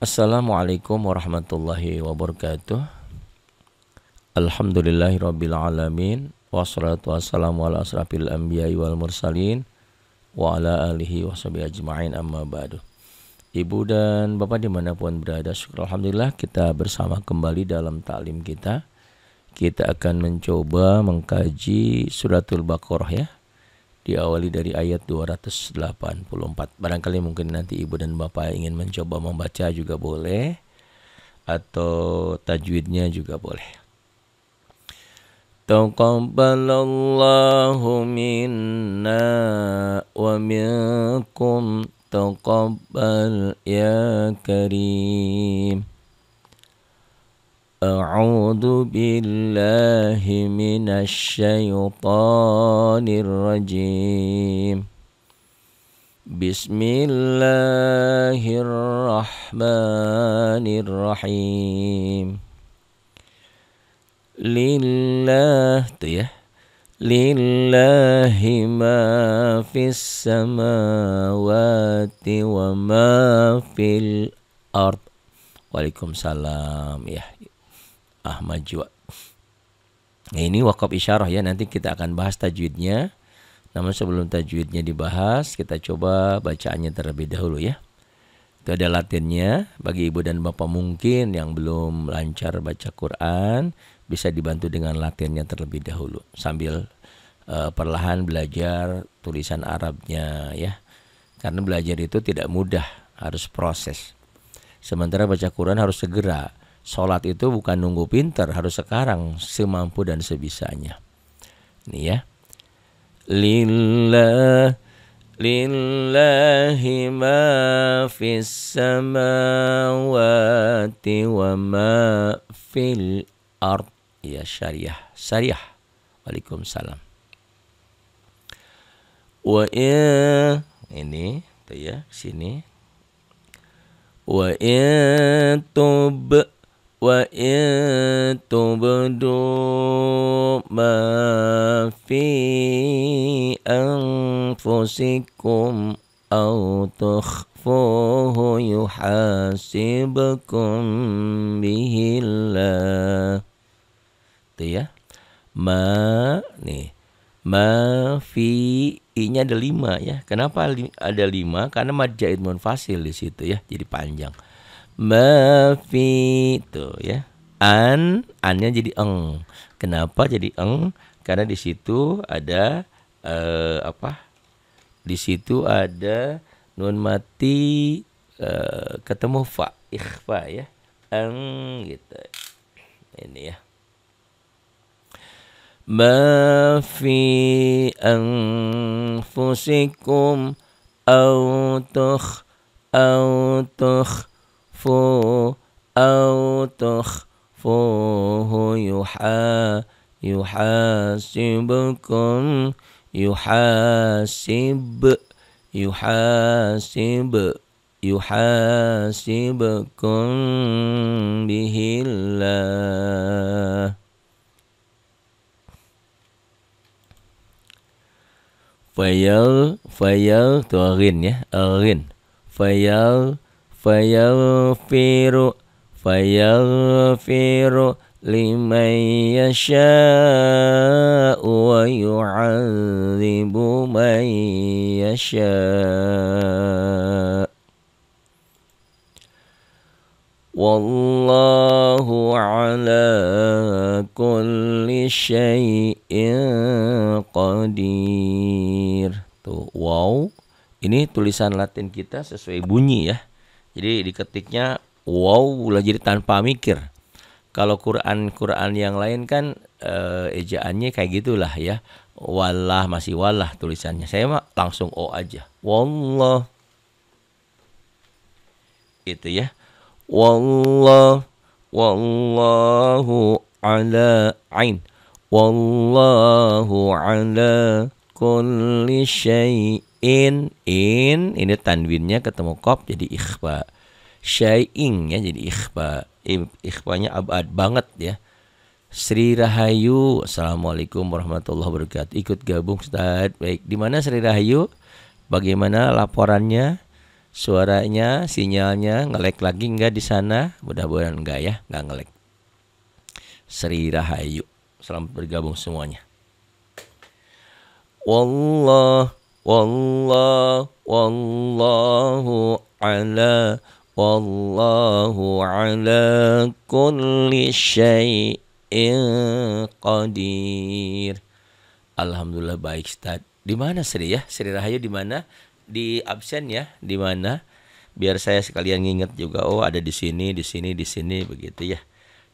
Assalamualaikum warahmatullahi wabarakatuh Alhamdulillahi rabbil alamin Wassalatu wassalamu ala asrafil anbiya wal mursalin Wa ala alihi wa ajma'in amma ba'du Ibu dan Bapak dimanapun berada syukur Alhamdulillah kita bersama kembali dalam taklim kita Kita akan mencoba mengkaji suratul Baqarah ya diawali dari ayat 284. Barangkali mungkin nanti ibu dan bapak ingin mencoba membaca juga boleh atau tajwidnya juga boleh. Taqabbalallahu minna wa minkum taqabbal ya karim أعوذ بالله من الشيطان الرجيم بسم الله الرحمن الرحيم لله ya طيب. لله ما في السماوات وما في الأرض وعليكم السلام يا Ahmad Jua. Nah, ini wakaf isyarah ya, nanti kita akan bahas tajwidnya. Namun sebelum tajwidnya dibahas, kita coba bacaannya terlebih dahulu ya. Itu ada latihannya bagi ibu dan bapak mungkin yang belum lancar baca Quran bisa dibantu dengan latihannya terlebih dahulu sambil uh, perlahan belajar tulisan Arabnya ya. Karena belajar itu tidak mudah, harus proses. Sementara baca Quran harus segera. Sholat itu bukan nunggu pinter, harus sekarang semampu dan sebisanya. Nih ya. Lillah Lillahi ma fis samawati wa ma fil ard Ya syariah Syariah Waalaikumsalam Wa in Ini Tuh ya Sini Wa in tub وإن تبدوا ما في أنفسكم أو تخفوه يحاسبكم به الله itu ya ma nih ma fi i nya ada lima ya kenapa ada lima karena majaid munfasil di situ ya jadi panjang mafi tuh ya an annya jadi eng kenapa jadi eng karena di situ ada uh, apa di situ ada nun mati uh, ketemu fa ikhfa ya eng gitu ini ya ma fi anfusikum au tukh تخفوا أو تخفوه يحا يحاسبكم يحاسب يحاسب يحاسبكم به الله فيل فيل تغن يا أغين فيل fayaghfiru fayaghfiru liman yasha'u wa yu'adzibu man yasha'u Wallahu ala kulli syai'in qadir. Tuh, wow. Ini tulisan Latin kita sesuai bunyi ya. Jadi diketiknya wow lah jadi tanpa mikir. Kalau Quran-Quran yang lain kan e, ejaannya kayak gitulah ya. Wallah masih wallah tulisannya. Saya mah langsung o aja. Wallah. Itu ya. Wallah wallahu ala ain. Wallahu ala kulli syai' in in ini tanwinnya ketemu kop jadi ikhfa syai'ing ya jadi ikhfa ikhfanya abad banget ya Sri Rahayu Assalamualaikum warahmatullahi wabarakatuh ikut gabung Ustaz baik di mana Sri Rahayu bagaimana laporannya suaranya sinyalnya ngelek lagi enggak di sana mudah-mudahan enggak ya enggak ngelek Sri Rahayu selamat bergabung semuanya Wallah Wallah, wallahu ala wallahu ala kulli syai'in qadir. Alhamdulillah baik Ustaz. Di mana Sri ya? Sri Rahayu di mana? Di absen ya? Di mana? Biar saya sekalian nginget juga. Oh, ada di sini, di sini, di sini begitu ya.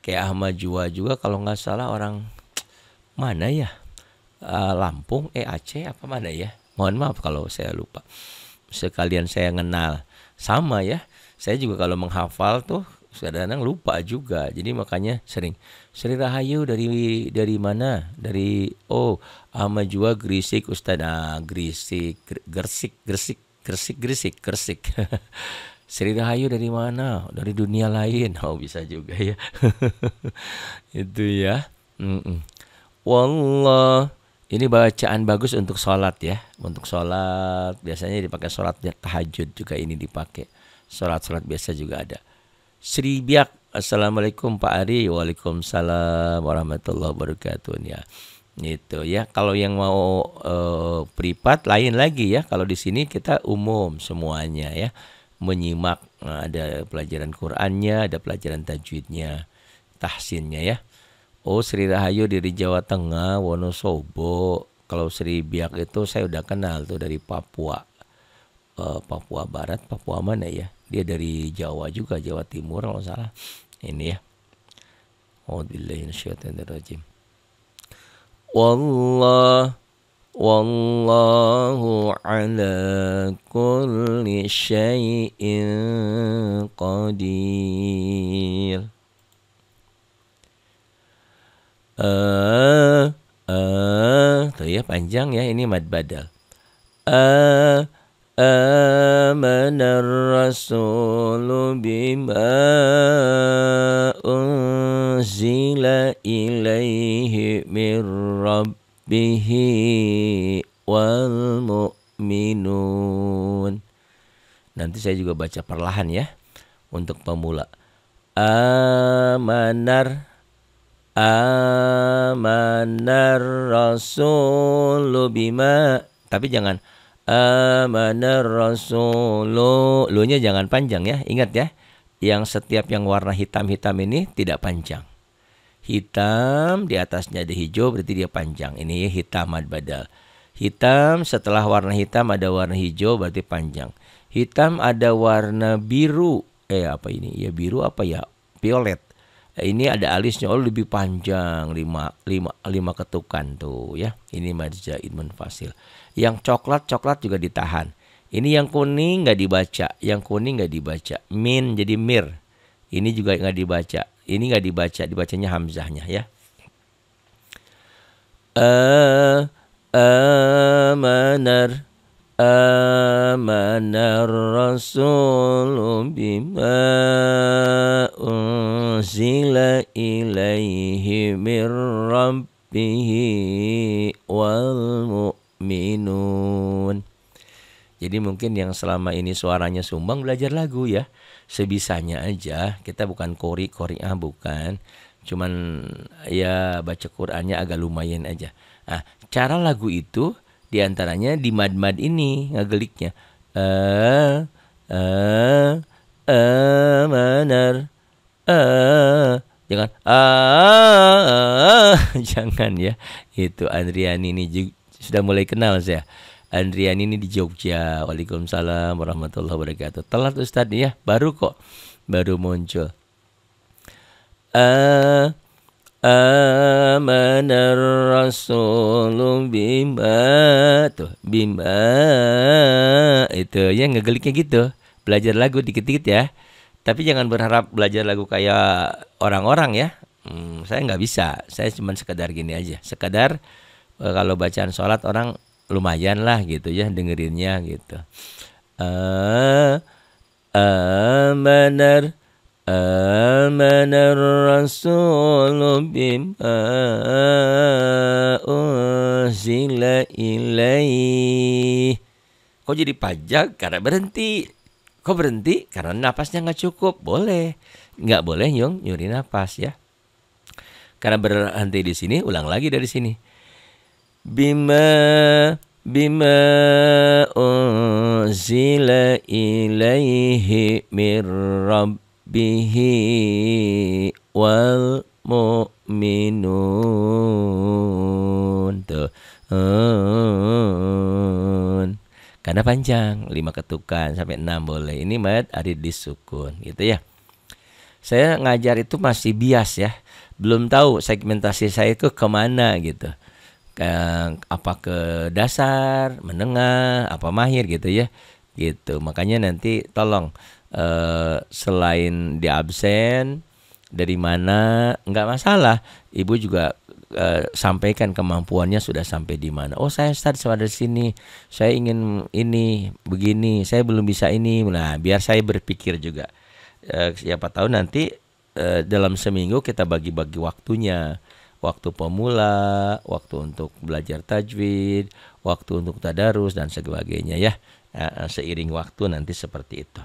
Kayak Ahmad Jua juga kalau nggak salah orang mana ya? Uh, Lampung, eh Aceh apa mana ya? Mohon maaf kalau saya lupa. Sekalian saya kenal. Sama ya. Saya juga kalau menghafal tuh kadang-kadang lupa juga. Jadi makanya sering Sri Rahayu dari dari mana? Dari oh ama jua gresik Ustaz. ah, gresik gresik gresik gresik Gresik Gresik Sri Rahayu dari mana? Dari dunia lain. Oh, bisa juga ya. Itu ya. Mm -mm. Wallah ini bacaan bagus untuk sholat ya, untuk sholat biasanya dipakai sholat tahajud juga ini dipakai, sholat-sholat biasa juga ada. Sri Biak, Assalamualaikum Pak Ari, Waalaikumsalam warahmatullahi wabarakatuh ya. Gitu ya, kalau yang mau uh, eh, privat lain lagi ya, kalau di sini kita umum semuanya ya, menyimak nah, ada pelajaran Qurannya, ada pelajaran tajwidnya, tahsinnya ya. Oh Sri Rahayu dari Jawa Tengah, Wonosobo. Kalau Sri Biak itu saya udah kenal tuh dari Papua. Uh, Papua Barat, Papua mana ya? Dia dari Jawa juga, Jawa Timur kalau salah. Ini ya. Auzubillahiminasyaitonirrajim. Wallah Wallahu ala kulli syai'in qadir eh eh tuh ya panjang ya ini mad badal. Eh e, rasul bima unzila ilaihi إليه من wal muminun Nanti saya juga baca perlahan ya untuk pemula. Amanar e, amanar rasul bima tapi jangan amanar lu nya jangan panjang ya ingat ya yang setiap yang warna hitam-hitam ini tidak panjang hitam di atasnya ada hijau berarti dia panjang ini hitam ad badal hitam setelah warna hitam ada warna hijau berarti panjang hitam ada warna biru eh apa ini ya biru apa ya violet ini ada alisnya oh lebih panjang lima lima lima ketukan tuh ya. Ini marjain munfasil. Yang coklat coklat juga ditahan. Ini yang kuning nggak dibaca, yang kuning nggak dibaca. Min jadi mir. Ini juga nggak dibaca. Ini nggak dibaca, dibacanya hamzahnya ya. Eh uh, uh, آمن الرسول بما أنزل إليه من ربه والمؤمنون Jadi mungkin yang selama ini suaranya sumbang belajar lagu ya Sebisanya aja kita bukan kori-kori ah bukan Cuman ya baca Qurannya agak lumayan aja Nah cara lagu itu di antaranya di mad-mad ini ngegeliknya. Eh eh eh benar. Eh jangan ah jangan ya. Itu Andrian ini sudah mulai kenal saya. Andrian ini di Jogja. Waalaikumsalam warahmatullahi wabarakatuh. Telat Ustadz ya, baru kok baru muncul. Eh Amanar rasul bima tuh bima itu ya ngegeliknya gitu belajar lagu dikit-dikit ya tapi jangan berharap belajar lagu kayak orang-orang ya hmm, saya nggak bisa saya cuma sekedar gini aja sekedar eh, kalau bacaan sholat orang lumayan lah gitu ya dengerinnya gitu eh uh, uh, آمن الرسول بما أنزل إليه Kok jadi pajak karena berhenti Kok berhenti karena napasnya nggak cukup Boleh Nggak boleh nyung nyuri napas ya Karena berhenti di sini ulang lagi dari sini Bima bima unzila ilaihi min به والمؤمنون tuh un. karena panjang lima ketukan sampai enam boleh ini mat ada di sukun gitu ya saya ngajar itu masih bias ya belum tahu segmentasi saya itu kemana gitu ke, apa ke dasar menengah apa mahir gitu ya gitu makanya nanti tolong Eh, selain di absen dari mana nggak masalah ibu juga e, sampaikan kemampuannya sudah sampai di mana oh saya start sama dari sini saya ingin ini begini saya belum bisa ini nah biar saya berpikir juga e, siapa tahu nanti e, dalam seminggu kita bagi-bagi waktunya waktu pemula, waktu untuk belajar tajwid, waktu untuk tadarus dan sebagainya ya. Seiring waktu nanti seperti itu.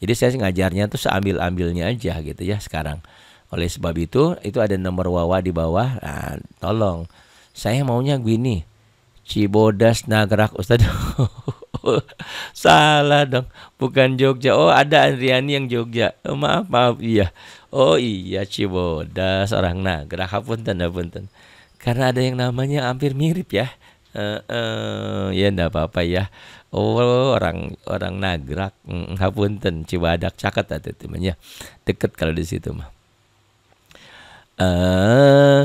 Jadi saya ngajarnya tuh seambil-ambilnya aja gitu ya sekarang. Oleh sebab itu, itu ada nomor wawa di bawah. Nah, tolong, saya maunya gini. Cibodas Nagrak Ustaz. Salah dong, bukan Jogja. Oh, ada Andriani yang Jogja. Oh, maaf, maaf. Iya. Oh iya Cibodas orang Nagrak. Hapunten, hapunten. Karena ada yang namanya hampir mirip ya. Uh, uh, ya enggak apa-apa ya. Oh, orang orang nagrak, hmm, hapunten, cibadak caket atau temannya deket kalau di situ mah. Eh,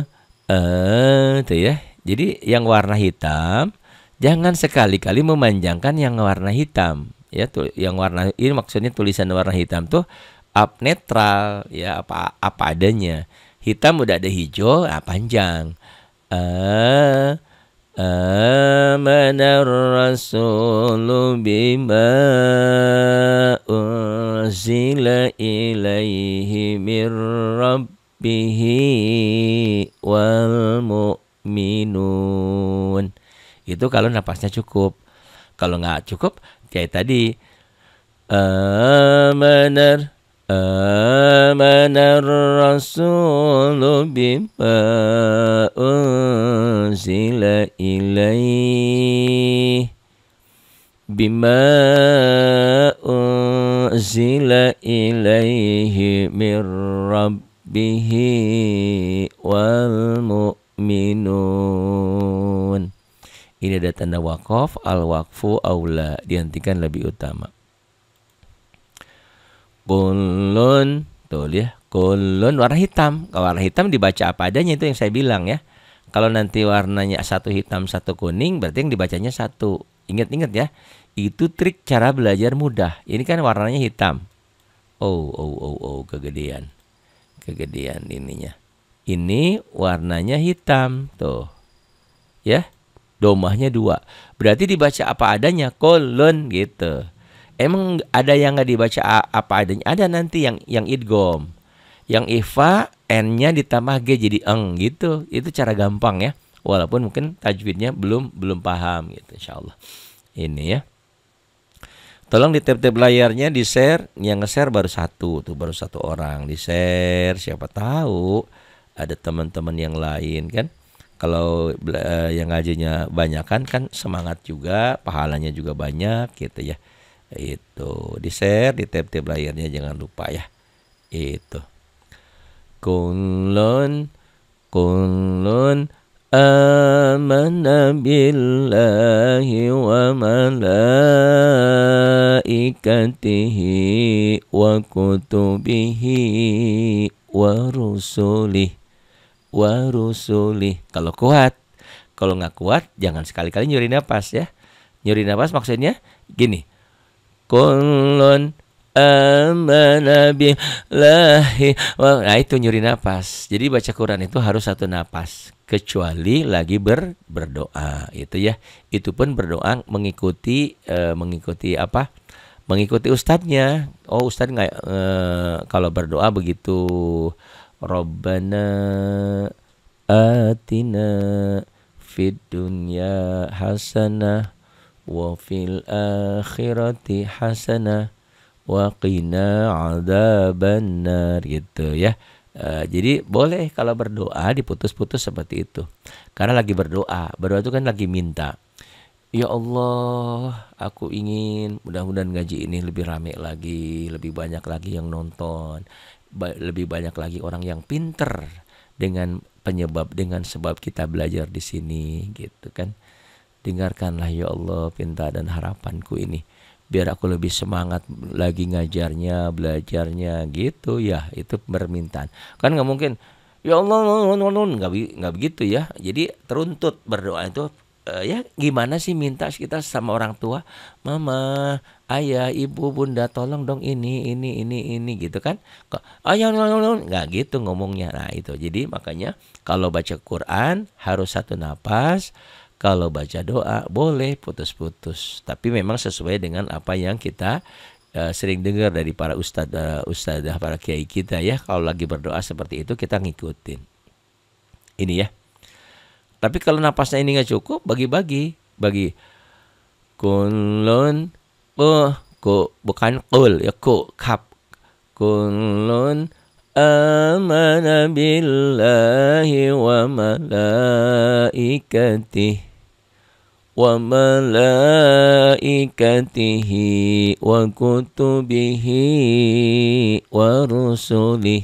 eh, tuh ya. Jadi yang warna hitam jangan sekali-kali memanjangkan yang warna hitam ya tuh yang warna ini maksudnya tulisan warna hitam tuh up netral ya apa apa adanya hitam udah ada hijau nah panjang eh آمن الرسول بما أنزل إليه من ربه والمؤمنون itu kalau napasnya cukup kalau nggak cukup kayak tadi amanar آمن الرسول بما أنزل إليه بما أنزل إليه من ربه والمؤمنون Ini ada tanda wakaf, al-wakfu, aula Dihentikan lebih utama Kulun tuh ya kulun warna hitam. Kalau warna hitam dibaca apa adanya itu yang saya bilang ya. Kalau nanti warnanya satu hitam satu kuning berarti yang dibacanya satu. Ingat-ingat ya. Itu trik cara belajar mudah. Ini kan warnanya hitam. Oh oh oh oh kegedean. Kegedean ininya. Ini warnanya hitam tuh. Ya. Domahnya dua. Berarti dibaca apa adanya kolon gitu. Emang ada yang nggak dibaca apa adanya? Ada nanti yang yang idgom. Yang ifa n-nya ditambah g jadi eng gitu. Itu cara gampang ya. Walaupun mungkin tajwidnya belum belum paham gitu insyaallah. Ini ya. Tolong di tap-tap layarnya di share, yang nge-share baru satu tuh baru satu orang di share. Siapa tahu ada teman-teman yang lain kan. Kalau uh, yang ngajinya banyak kan kan semangat juga, pahalanya juga banyak gitu ya itu di share di tab tab layarnya jangan lupa ya itu kunlun kunlun aman billahi wa malaikatihi wa kutubihi wa rusulih wa rusulih kalau kuat kalau nggak kuat jangan sekali-kali nyuri nafas ya nyuri nafas maksudnya gini kullun lahi billahi nah itu nyuri napas jadi baca Quran itu harus satu napas kecuali lagi ber berdoa itu ya itu pun berdoa mengikuti e, mengikuti apa mengikuti ustadznya oh ustadz nggak e, kalau berdoa begitu Robbana atina fid dunya hasanah وفي الآخرة حسنة waqina adaban nar gitu ya. Uh, jadi boleh kalau berdoa diputus-putus seperti itu. Karena lagi berdoa, berdoa itu kan lagi minta. Ya Allah, aku ingin mudah-mudahan gaji ini lebih rame lagi, lebih banyak lagi yang nonton, ba lebih banyak lagi orang yang pinter dengan penyebab dengan sebab kita belajar di sini gitu kan dengarkanlah ya Allah pinta dan harapanku ini biar aku lebih semangat lagi ngajarnya belajarnya gitu ya itu permintaan kan nggak mungkin ya Allah nggak nggak begitu ya jadi teruntut berdoa itu uh, ya gimana sih minta kita sama orang tua mama ayah ibu bunda tolong dong ini ini ini ini gitu kan kok ayah oh, nggak gitu ngomongnya nah itu jadi makanya kalau baca Quran harus satu nafas kalau baca doa boleh putus-putus, tapi memang sesuai dengan apa yang kita uh, sering dengar dari para ustadz, uh, eh, ustadzah, para kiai kita ya. Kalau lagi berdoa seperti itu kita ngikutin. Ini ya. Tapi kalau napasnya ini nggak cukup, bagi-bagi, bagi kunlun oh ku bukan kul ya ku kap kunlun amana billahi wa malaikatih وملائكته وكتبه ورسله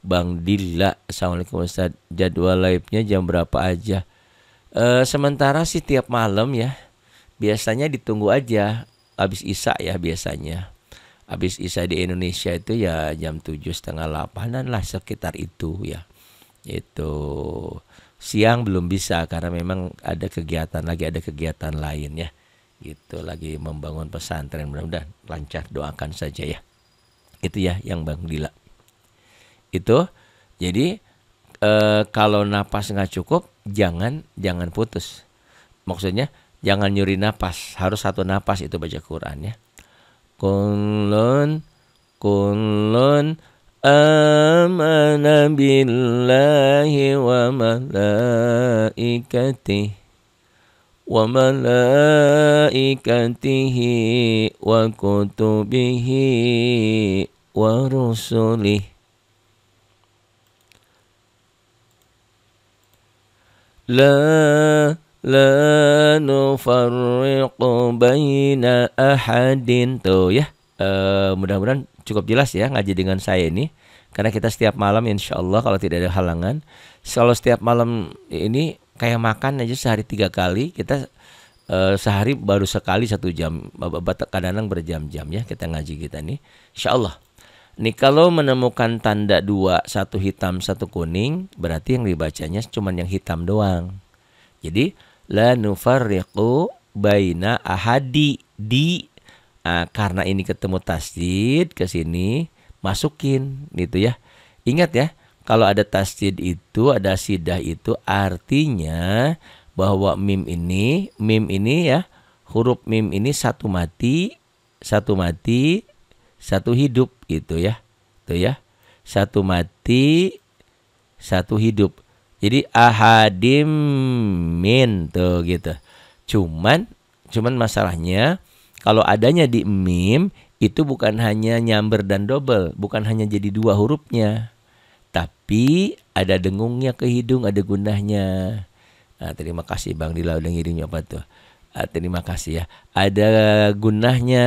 Bang Dilla Assalamualaikum Ustaz Jadwal live-nya jam berapa aja e, Sementara sih tiap malam ya Biasanya ditunggu aja Abis Isa ya biasanya Abis Isa di Indonesia itu ya jam tujuh setengah delapanan lah sekitar itu ya Itu siang belum bisa karena memang ada kegiatan lagi ada kegiatan lain ya gitu lagi membangun pesantren mudah-mudahan lancar doakan saja ya itu ya yang bang Dila itu jadi e, kalau napas nggak cukup jangan jangan putus maksudnya jangan nyuri napas harus satu napas itu baca Quran ya kunlun kulun آمن بالله وملائكته وملائكته وكتبه ورسله لا لا نفرق بين أحد tuh ya uh, mudah-mudahan cukup jelas ya ngaji dengan saya ini karena kita setiap malam insya Allah kalau tidak ada halangan kalau setiap malam ini kayak makan aja sehari tiga kali kita uh, sehari baru sekali satu jam kadang-kadang berjam-jam ya kita ngaji kita nih insya Allah nih kalau menemukan tanda dua satu hitam satu kuning berarti yang dibacanya cuma yang hitam doang jadi la nufarriqu baina ahadi di Nah, karena ini ketemu tasjid ke sini, masukin gitu ya. Ingat ya, kalau ada tasjid itu, ada sidah itu artinya bahwa mim ini, mim ini ya, huruf mim ini satu mati, satu mati, satu hidup gitu ya. Itu ya. Satu mati, satu hidup. Jadi ahadim min tuh gitu. Cuman cuman masalahnya kalau adanya di mim itu bukan hanya nyamber dan double, bukan hanya jadi dua hurufnya, tapi ada dengungnya ke hidung, ada gunahnya. Nah, terima kasih Bang Dila udah ngirimnya apa tuh. Ah, terima kasih ya. Ada gunahnya,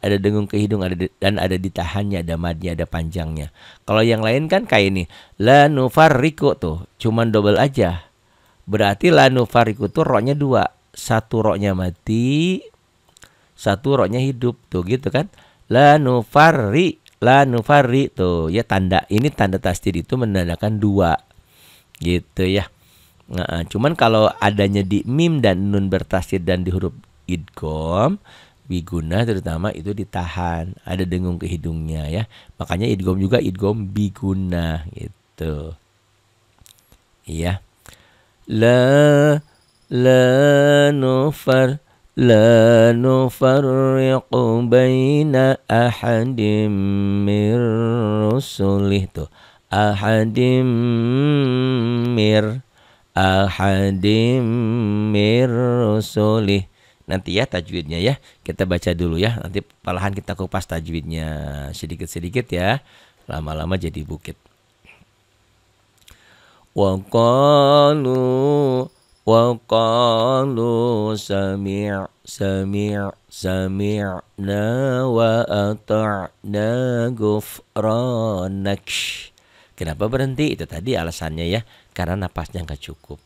ada dengung ke hidung, ada dan ada ditahannya, ada madnya, ada panjangnya. Kalau yang lain kan kayak ini, la tuh, cuman double aja. Berarti la tuh roknya dua, satu roknya mati, satu roknya hidup tuh gitu kan la nufarri la nufarri tuh ya tanda ini tanda tasdid itu menandakan dua gitu ya nah, cuman kalau adanya di mim dan nun bertasdid dan di huruf idgom biguna terutama itu ditahan ada dengung ke hidungnya ya makanya idgom juga idgom biguna gitu iya la la nufar لا نفرق بين أحد من رسله tu ahadim mir ahadim mir nanti ya tajwidnya ya kita baca dulu ya nanti perlahan kita kupas tajwidnya sedikit-sedikit ya lama-lama jadi bukit wa qalu وقالوا سمع سمع سمعنا وأطعنا غفرانك Kenapa berhenti? Itu tadi alasannya ya, karena napasnya nggak cukup.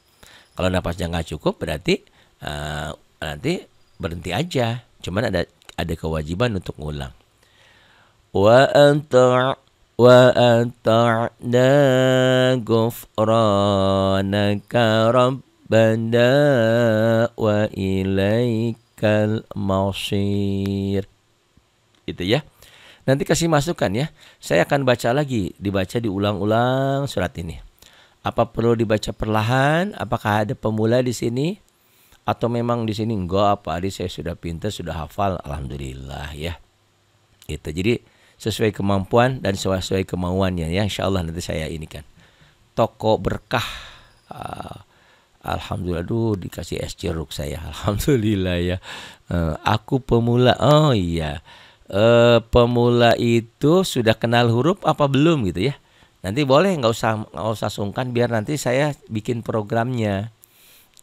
Kalau napasnya nggak cukup berarti uh, nanti berhenti aja. Cuman ada ada kewajiban untuk ngulang. Wa anta wa Na ghufranaka rabb bada wa ilaikal mausir Gitu ya. Nanti kasih masukan ya. Saya akan baca lagi, dibaca diulang-ulang surat ini. Apa perlu dibaca perlahan? Apakah ada pemula di sini? Atau memang di sini enggak apa Adi saya sudah pinter sudah hafal, alhamdulillah ya. itu Jadi sesuai kemampuan dan sesuai kemauannya ya. insyaallah nanti saya ini kan toko berkah uh, Alhamdulillah Duh dikasih es jeruk saya Alhamdulillah ya uh, Aku pemula Oh iya uh, Pemula itu sudah kenal huruf apa belum gitu ya Nanti boleh nggak usah nggak usah sungkan biar nanti saya bikin programnya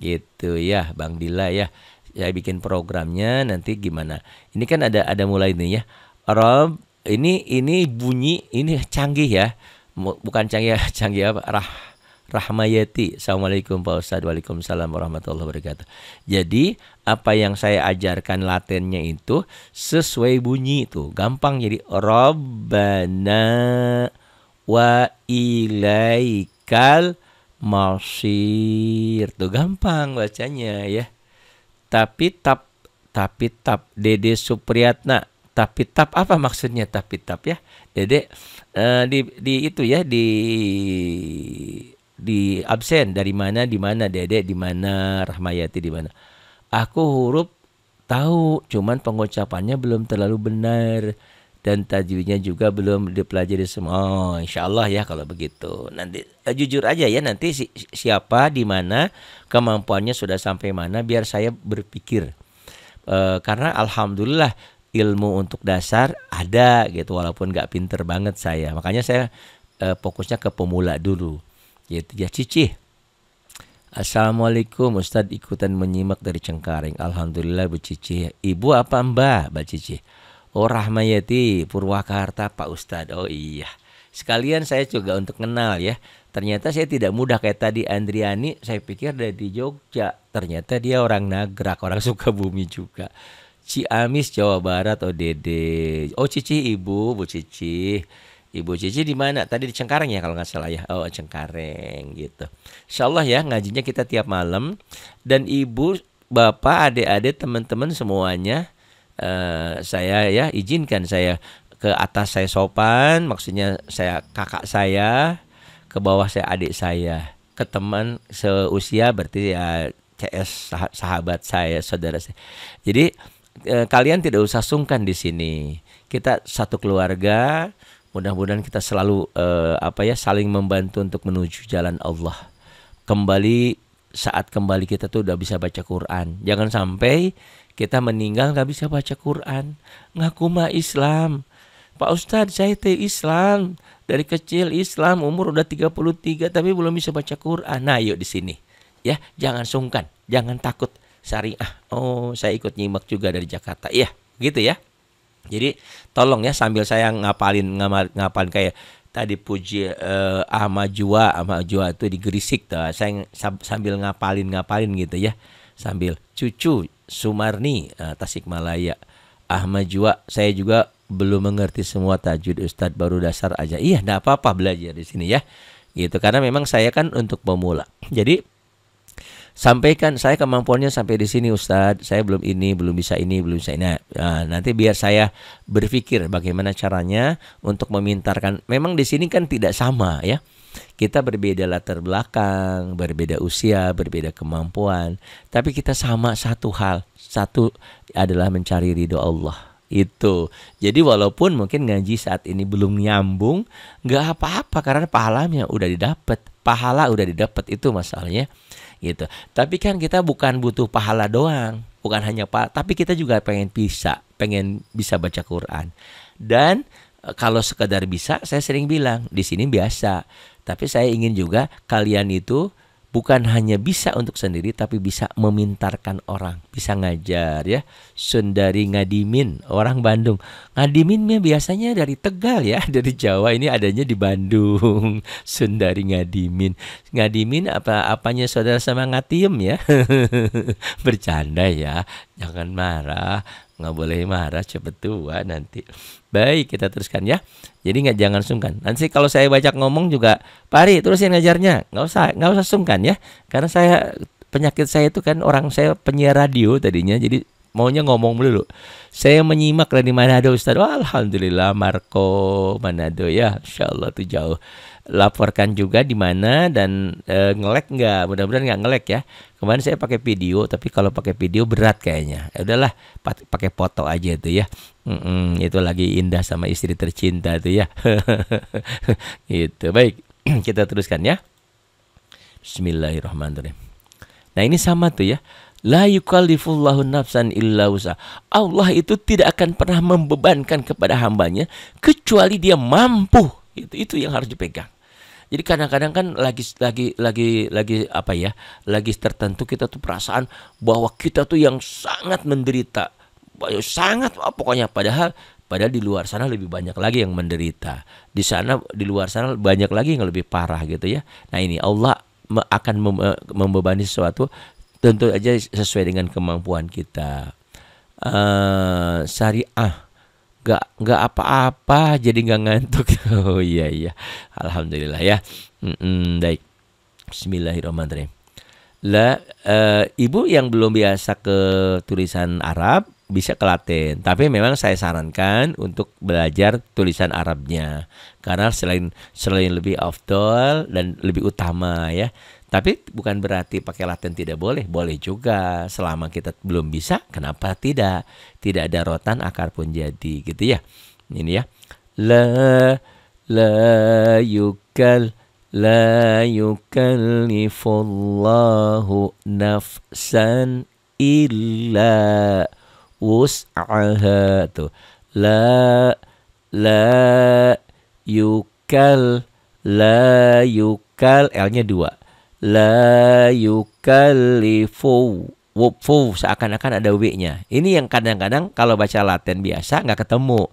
gitu ya Bang Dila ya saya bikin programnya nanti gimana ini kan ada ada mulai ini ya Rob ini ini bunyi ini canggih ya bukan canggih ya, canggih apa rah Rahmayati. Assalamualaikum Pak Ustadz. Waalaikumsalam warahmatullahi wabarakatuh. Jadi apa yang saya ajarkan latennya itu sesuai bunyi itu. Gampang jadi Rabbana wa ilaikal masir. itu gampang bacanya ya. Tapi tap tapi tap Dede Supriyatna tapi tap apa maksudnya tapi tap ya Dede uh, di di itu ya di di absen dari mana di mana Dedek di mana Rahmayati di mana. Aku huruf tahu, cuman pengucapannya belum terlalu benar dan tajwidnya juga belum dipelajari semua. Oh, insya ya kalau begitu. Nanti eh, jujur aja ya nanti si, siapa di mana kemampuannya sudah sampai mana biar saya berpikir. E, karena alhamdulillah ilmu untuk dasar ada gitu walaupun nggak pinter banget saya. Makanya saya e, fokusnya ke pemula dulu. Yaitu ya Cici. Assalamualaikum Ustadz ikutan menyimak dari Cengkaring. Alhamdulillah Bu Cici. Ibu apa Mbak? Mbak Cici. Oh Rahmayati Purwakarta Pak Ustadz. Oh iya. Sekalian saya juga untuk kenal ya. Ternyata saya tidak mudah kayak tadi Andriani. Saya pikir dari Jogja. Ternyata dia orang Nagrak, orang suka bumi juga. Ciamis Jawa Barat. Oh Dede. Oh Cici Ibu, Bu Cici. Ibu Cici di mana? Tadi di Cengkareng ya kalau nggak salah ya. Oh Cengkareng gitu. Insya Allah ya ngajinya kita tiap malam dan ibu, bapak, adik-adik, teman-teman semuanya uh, saya ya izinkan saya ke atas saya sopan, maksudnya saya kakak saya, ke bawah saya adik saya, ke teman seusia berarti ya CS sah sahabat saya, saudara saya. Jadi eh, kalian tidak usah sungkan di sini. Kita satu keluarga, Mudah-mudahan kita selalu uh, apa ya saling membantu untuk menuju jalan Allah. Kembali saat kembali kita tuh udah bisa baca Quran. Jangan sampai kita meninggal nggak bisa baca Quran. Ngaku mah Islam. Pak Ustadz saya teh Islam dari kecil Islam umur udah 33 tapi belum bisa baca Quran. Nah yuk di sini ya jangan sungkan, jangan takut syariah. Oh saya ikut nyimak juga dari Jakarta. Iya gitu ya. Jadi tolong ya sambil saya ngapalin ngapalin, kayak tadi puji eh, Ahmad Jua, Ahmad Jua itu di Gresik tuh. Saya sambil ngapalin ngapalin gitu ya. Sambil cucu Sumarni eh, Tasikmalaya. Ahmad Jua, saya juga belum mengerti semua tajud Ustad baru dasar aja. Iya, enggak apa-apa belajar di sini ya. Gitu karena memang saya kan untuk pemula. Jadi sampaikan saya kemampuannya sampai di sini Ustadz saya belum ini belum bisa ini belum bisa ini nah, ah, nanti biar saya berpikir bagaimana caranya untuk memintarkan memang di sini kan tidak sama ya kita berbeda latar belakang, berbeda usia, berbeda kemampuan, tapi kita sama satu hal. Satu adalah mencari ridho Allah. Itu. Jadi walaupun mungkin ngaji saat ini belum nyambung, nggak apa-apa karena pahalanya udah didapat. Pahala udah didapat itu masalahnya gitu. Tapi kan kita bukan butuh pahala doang, bukan hanya pahala, tapi kita juga pengen bisa, pengen bisa baca Quran. Dan e, kalau sekadar bisa, saya sering bilang di sini biasa, tapi saya ingin juga kalian itu bukan hanya bisa untuk sendiri tapi bisa memintarkan orang bisa ngajar ya sundari ngadimin orang Bandung ngadiminnya biasanya dari Tegal ya dari Jawa ini adanya di Bandung sundari ngadimin ngadimin apa apanya saudara sama ngatiem ya bercanda ya jangan marah nggak boleh marah cepet tua nanti baik kita teruskan ya jadi nggak jangan sungkan nanti kalau saya baca ngomong juga pari terusin ngajarnya nggak usah nggak usah sungkan ya karena saya penyakit saya itu kan orang saya penyiar radio tadinya jadi maunya ngomong dulu saya menyimak dari Manado Ustaz Wah, Alhamdulillah Marco Manado ya Insya Allah tuh jauh laporkan juga di mana dan e, eh, ngelek nggak mudah-mudahan nggak ngelek ya kemarin saya pakai video tapi kalau pakai video berat kayaknya ya udahlah pakai foto aja itu ya Mm-mm, itu lagi indah sama istri tercinta itu ya gitu baik kita teruskan ya Bismillahirrahmanirrahim nah ini sama tuh ya La yukallifullahu nafsan illa usaha. Allah itu tidak akan pernah membebankan kepada hambanya kecuali dia mampu. Itu, itu yang harus dipegang. Jadi kadang-kadang kan lagi lagi lagi lagi apa ya? Lagi tertentu kita tuh perasaan bahwa kita tuh yang sangat menderita. Sangat pokoknya padahal padahal di luar sana lebih banyak lagi yang menderita. Di sana di luar sana banyak lagi yang lebih parah gitu ya. Nah, ini Allah akan eh, membebani sesuatu tentu aja sesuai dengan kemampuan kita. Uh, syariah gak nggak apa-apa jadi nggak ngantuk oh iya iya alhamdulillah ya mm -mm, baik Bismillahirrahmanirrahim lah eh, uh, ibu yang belum biasa ke tulisan Arab bisa ke Latin tapi memang saya sarankan untuk belajar tulisan Arabnya karena selain selain lebih afdol dan lebih utama ya tapi bukan berarti pakai Latin tidak boleh, boleh juga. Selama kita belum bisa, kenapa tidak? Tidak ada rotan akar pun jadi gitu ya. Ini ya. La la yukal la yukallifullahu nafsan illa wus'aha tuh. La la yukal la yukal L-nya dua la yukallifu wufu seakan-akan ada w-nya. Ini yang kadang-kadang kalau baca Latin biasa nggak ketemu.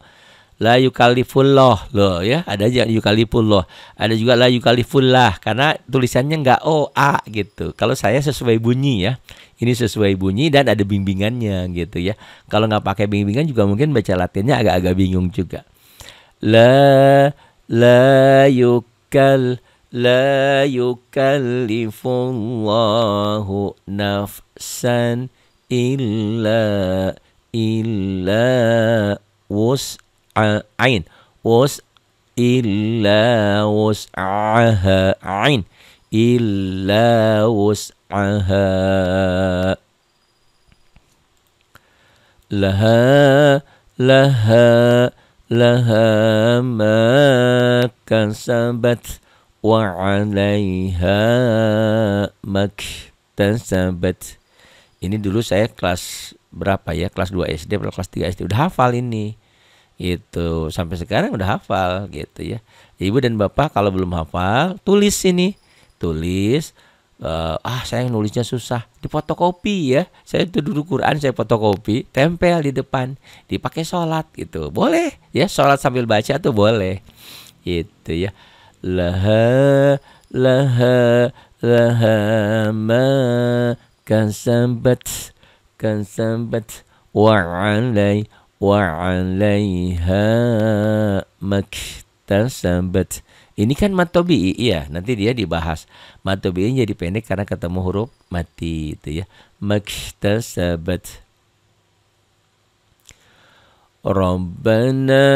La yukalifullah loh ya, ada aja yukalifullah. Ada juga la yukalifullah karena tulisannya nggak o a gitu. Kalau saya sesuai bunyi ya. Ini sesuai bunyi dan ada bimbingannya gitu ya. Kalau nggak pakai bimbingan juga mungkin baca Latinnya agak-agak bingung juga. La la yukal لا يكلف الله نفسا إلا إلا وسع عين وسع إلا وسعها عين إلا وسعها لها لها لها ما كسبت wa'alaiha maktasabat ini dulu saya kelas berapa ya kelas 2 SD atau kelas 3 SD udah hafal ini itu sampai sekarang udah hafal gitu ya ibu dan bapak kalau belum hafal tulis ini tulis uh, ah saya nulisnya susah di fotokopi ya saya itu dulu Quran saya fotokopi tempel di depan dipakai sholat gitu boleh ya sholat sambil baca tuh boleh gitu ya laha laha laha ma kasabat kasabat wa alai wa alaiha maktasabat kan ini kan matobi iya nanti dia dibahas matobi jadi pendek karena ketemu huruf mati itu ya maktasabat kan Rabbana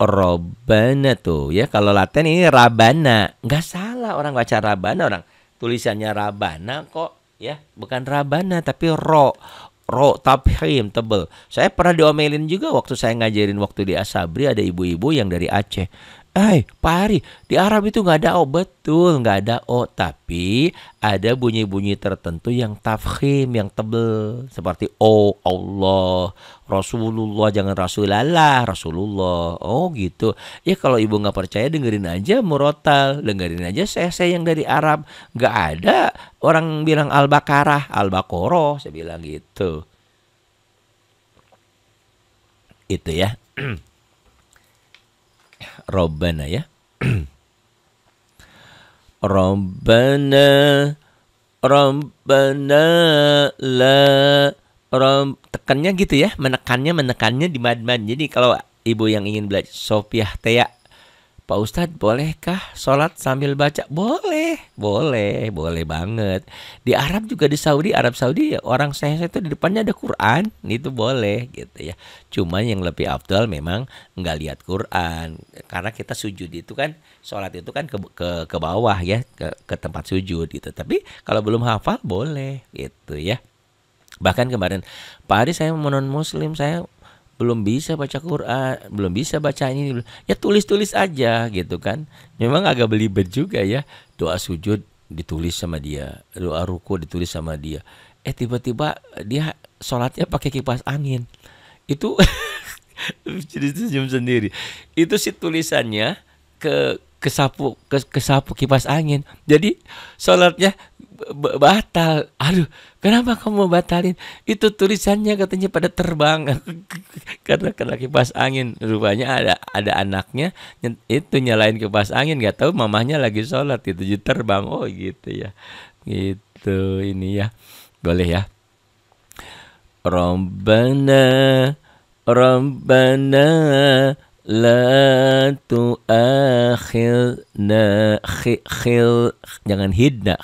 Robana tuh ya kalau Latin ini Rabana nggak salah orang baca Rabana orang tulisannya Rabana kok ya bukan Rabana tapi Ro Ro tabhim tebel saya pernah diomelin juga waktu saya ngajarin waktu di Asabri ada ibu-ibu yang dari Aceh Eh, Pak Ari, di Arab itu nggak ada O. Betul, nggak ada O. Tapi ada bunyi-bunyi tertentu yang tafkhim, yang tebel. Seperti O, Allah, Rasulullah. Jangan Rasulallah, Rasulullah. Oh gitu. Ya kalau ibu nggak percaya dengerin aja murotal. Dengerin aja sese yang dari Arab. Nggak ada orang bilang Al-Baqarah, Al-Baqarah. Saya bilang gitu. Itu ya. Rabbana ya. Rabbana Rabbana la Rob, tekannya gitu ya, menekannya menekannya di mad-mad. Jadi kalau ibu yang ingin belajar Sofiah Tea Pak Ustadz bolehkah sholat sambil baca? Boleh, boleh, boleh banget. Di Arab juga di Saudi, Arab Saudi orang saya itu di depannya ada Quran, itu boleh gitu ya. Cuman yang lebih afdal memang nggak lihat Quran, karena kita sujud itu kan sholat itu kan ke ke, ke bawah ya, ke, ke tempat sujud gitu. Tapi kalau belum hafal boleh gitu ya. Bahkan kemarin, Pak Ari saya menon muslim, saya belum bisa baca Quran, belum bisa baca ini, ya tulis-tulis aja gitu kan. Memang agak belibet juga ya. Doa sujud ditulis sama dia, doa ruku ditulis sama dia. Eh tiba-tiba dia sholatnya pakai kipas angin. Itu jadi senyum sendiri. Itu sih tulisannya ke kesapu ke kesapu kipas angin. Jadi sholatnya batal. Aduh, kenapa kamu mau batalin? Itu tulisannya katanya pada terbang karena kena kipas angin. Rupanya ada ada anaknya itu nyalain kipas angin, nggak tahu mamahnya lagi sholat itu jadi terbang. Oh gitu ya, gitu ini ya, boleh ya. Rombana, Rombana. La tuakhirna na khil jangan hidna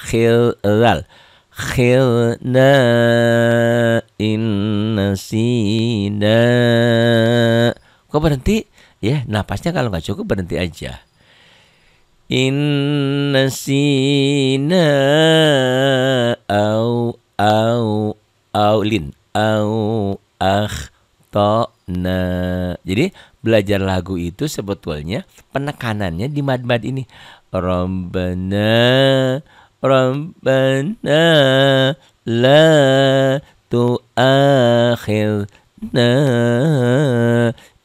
na inna sina kok berhenti ya napasnya kalau nggak cukup berhenti aja sina au au au lin au akh ta Nah, jadi belajar lagu itu sebetulnya penekanannya di mad-mad ini. Rombana, rombana, la tu tu'akhirna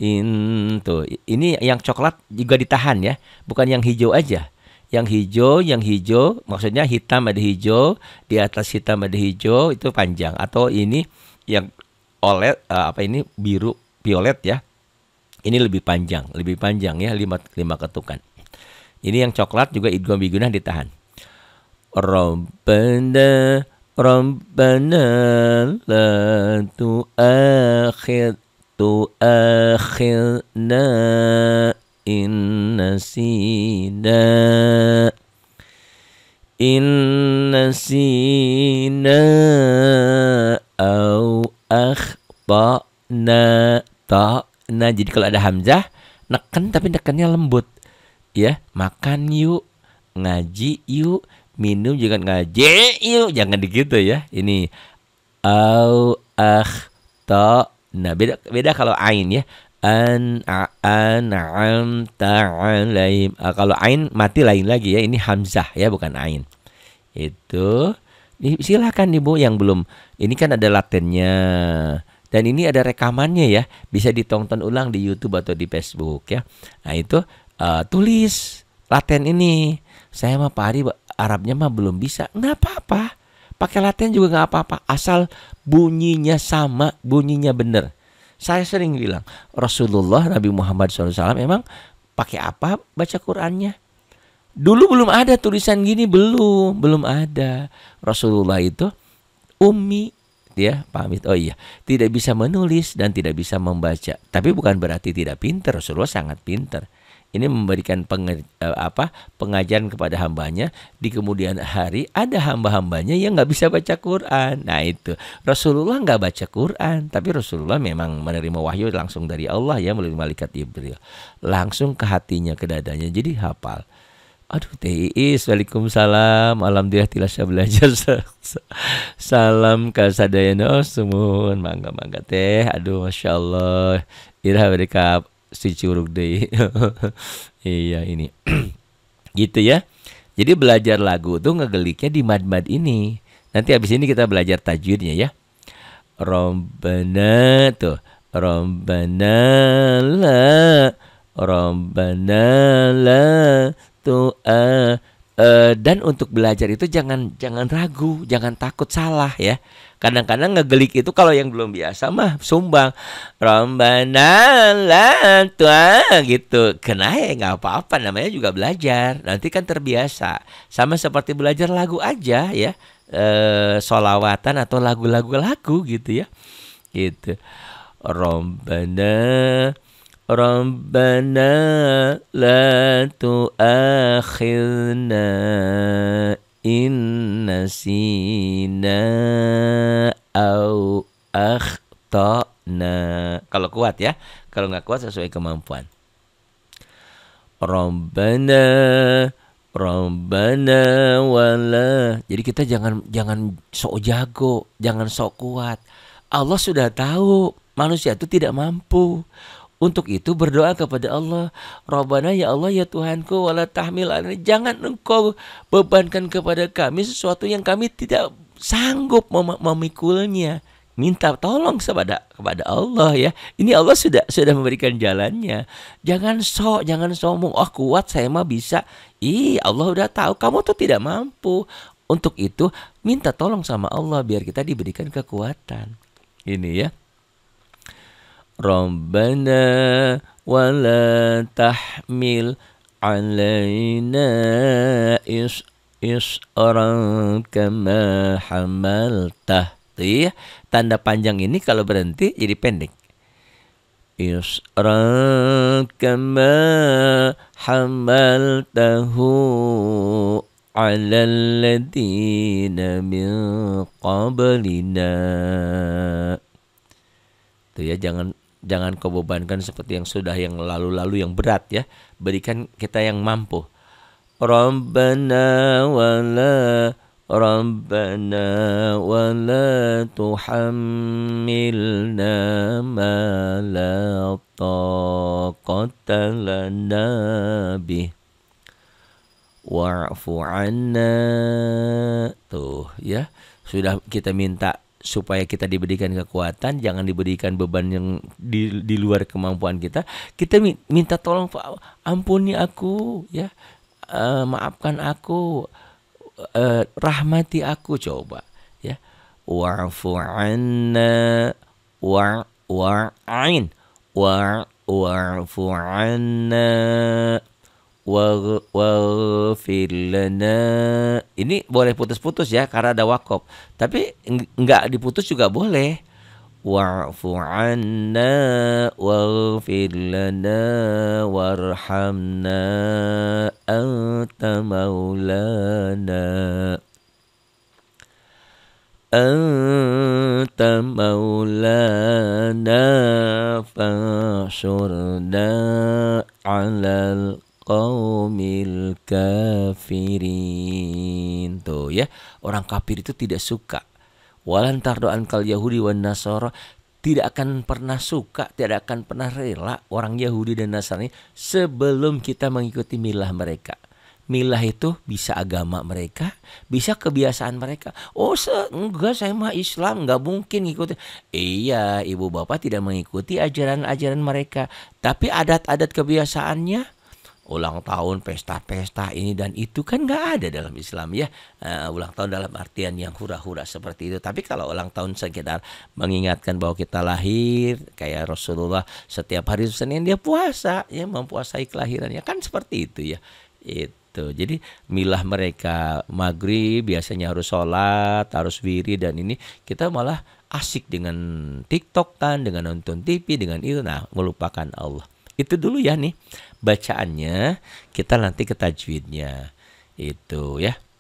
intu. Ini yang coklat juga ditahan ya, bukan yang hijau aja. Yang hijau, yang hijau, maksudnya hitam ada hijau, di atas hitam ada hijau, itu panjang. Atau ini yang oled, eh, apa ini biru Violet ya. Ini lebih panjang, lebih panjang ya lima, lima ketukan. Ini yang coklat juga idgham biguna ditahan. Rabbana Rabbana la tu'akhir tu'akhirna in nasina in nasina au akhtana to. Nah, jadi kalau ada hamzah neken tapi nekennya lembut. Ya, makan yuk, ngaji yuk, minum jangan ngaji yuk, jangan begitu ya. Ini au ah to. Nah, beda beda kalau ain ya. An a an am laim Uh, kalau ain mati lain lagi ya. Ini hamzah ya, bukan ain. Itu silakan Ibu yang belum ini kan ada latennya dan ini ada rekamannya ya, bisa ditonton ulang di YouTube atau di Facebook ya. Nah itu uh, tulis Laten ini. Saya mah Pak Ari Arabnya mah belum bisa. Nggak apa-apa. Pakai Laten juga nggak apa-apa. Asal bunyinya sama, bunyinya bener. Saya sering bilang Rasulullah Nabi Muhammad SAW emang pakai apa baca Qurannya? Dulu belum ada tulisan gini belum, belum ada. Rasulullah itu umi ya pamit oh iya tidak bisa menulis dan tidak bisa membaca tapi hmm. bukan berarti tidak pinter Rasulullah sangat pinter ini memberikan penge, eh, apa pengajaran kepada hambanya di kemudian hari ada hamba-hambanya yang nggak bisa baca Quran nah itu Rasulullah nggak baca Quran tapi Rasulullah memang menerima wahyu langsung dari Allah ya melalui malaikat Jibril langsung ke hatinya ke dadanya jadi hafal Aduh, TIIS, Waalaikumsalam, Alhamdulillah saya belajar. Salam kasadayana semuun. mangga-mangga teh. Aduh, Masya Allah. Irah, mereka si curug deh. iya, ini. gitu ya. Jadi belajar lagu tuh ngegeliknya di mad-mad ini. Nanti habis ini kita belajar tajwidnya ya. Rombana tuh. Rombana la. Rombana la itu uh, uh, dan untuk belajar itu jangan jangan ragu jangan takut salah ya kadang-kadang ngegelik itu kalau yang belum biasa mah sumbang rombana tua gitu kena ya nggak apa-apa namanya juga belajar nanti kan terbiasa sama seperti belajar lagu aja ya eh solawatan atau lagu-lagu lagu gitu ya gitu rombanan ربنا لا تؤاخذنا إن نسينا أو أخطأنا kalau kuat ya kalau nggak kuat sesuai kemampuan Rabbana Rabbana wala jadi kita jangan jangan sok jago jangan sok kuat Allah sudah tahu manusia itu tidak mampu untuk itu berdoa kepada Allah, Rabbana ya Allah ya Tuhanku wala tahmil jangan engkau bebankan kepada kami sesuatu yang kami tidak sanggup mem memikulnya. Minta tolong kepada kepada Allah ya. Ini Allah sudah sudah memberikan jalannya. Jangan sok, jangan sombong. Oh kuat saya mah bisa. Ih Allah udah tahu kamu tuh tidak mampu. Untuk itu minta tolong sama Allah biar kita diberikan kekuatan. Ini ya. Rabbana ولا تحمل علينا إس إسرا كما tuh ya tanda panjang ini kalau berhenti jadi pendek إسرا kama hamaltahu alalladina min qablina. Tuh ya jangan Jangan kau bebankan seperti yang sudah yang lalu-lalu yang berat ya. Berikan kita yang mampu. Rabbana wala Rabbana ولا تحملنا ما لا طاقة لنا به wa'fu anna tuh ya sudah kita minta supaya kita diberikan kekuatan, jangan diberikan beban yang di, di luar kemampuan kita. Kita minta tolong, ampuni aku, ya, uh, maafkan aku, uh, rahmati aku, coba, ya. Wa'fu anna wa wa'in wa wa'fu waghfir lana. Ini boleh putus-putus ya karena ada wakop. Tapi nggak diputus juga boleh. Wa'fu anna waghfir lana warhamna anta maulana. Anta maulana Fashurna, alal Kau kafirin. Tuh ya, orang kafir itu tidak suka. Walantar doan kal Yahudi wan Nasara tidak akan pernah suka, tidak akan pernah rela orang Yahudi dan Nasrani sebelum kita mengikuti milah mereka. Milah itu bisa agama mereka, bisa kebiasaan mereka. Oh, se enggak saya mah Islam, enggak mungkin ngikutin. Iya, ibu bapak tidak mengikuti ajaran-ajaran mereka, tapi adat-adat kebiasaannya ulang tahun, pesta-pesta ini dan itu kan nggak ada dalam Islam ya. Uh, ulang tahun dalam artian yang hura-hura seperti itu. Tapi kalau ulang tahun sekedar mengingatkan bahwa kita lahir, kayak Rasulullah setiap hari Senin dia puasa, ya mempuasai kelahirannya kan seperti itu ya. Itu Tuh, Jadi milah mereka maghrib biasanya harus sholat, harus wiri dan ini kita malah asik dengan TikTok kan, dengan nonton TV, dengan itu, nah melupakan Allah. Itu dulu ya nih bacaannya. Kita nanti ke tajwidnya. Itu ya.